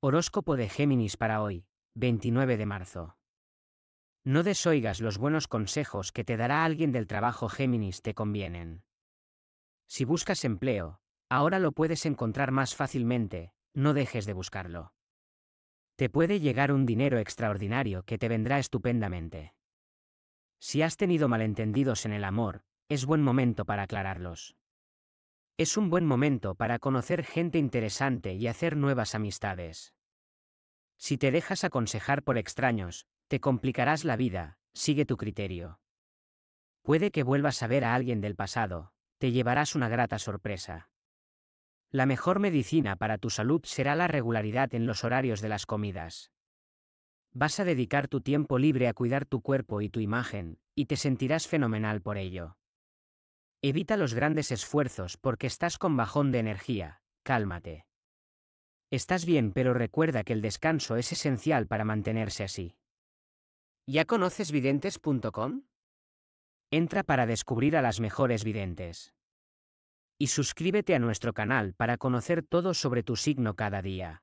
Horóscopo de Géminis para hoy, 29 de marzo. No desoigas los buenos consejos que te dará alguien del trabajo Géminis te convienen. Si buscas empleo, ahora lo puedes encontrar más fácilmente, no dejes de buscarlo. Te puede llegar un dinero extraordinario que te vendrá estupendamente. Si has tenido malentendidos en el amor, es buen momento para aclararlos. Es un buen momento para conocer gente interesante y hacer nuevas amistades. Si te dejas aconsejar por extraños, te complicarás la vida, sigue tu criterio. Puede que vuelvas a ver a alguien del pasado, te llevarás una grata sorpresa. La mejor medicina para tu salud será la regularidad en los horarios de las comidas. Vas a dedicar tu tiempo libre a cuidar tu cuerpo y tu imagen, y te sentirás fenomenal por ello. Evita los grandes esfuerzos porque estás con bajón de energía, cálmate. Estás bien pero recuerda que el descanso es esencial para mantenerse así. ¿Ya conoces videntes.com? Entra para descubrir a las mejores videntes. Y suscríbete a nuestro canal para conocer todo sobre tu signo cada día.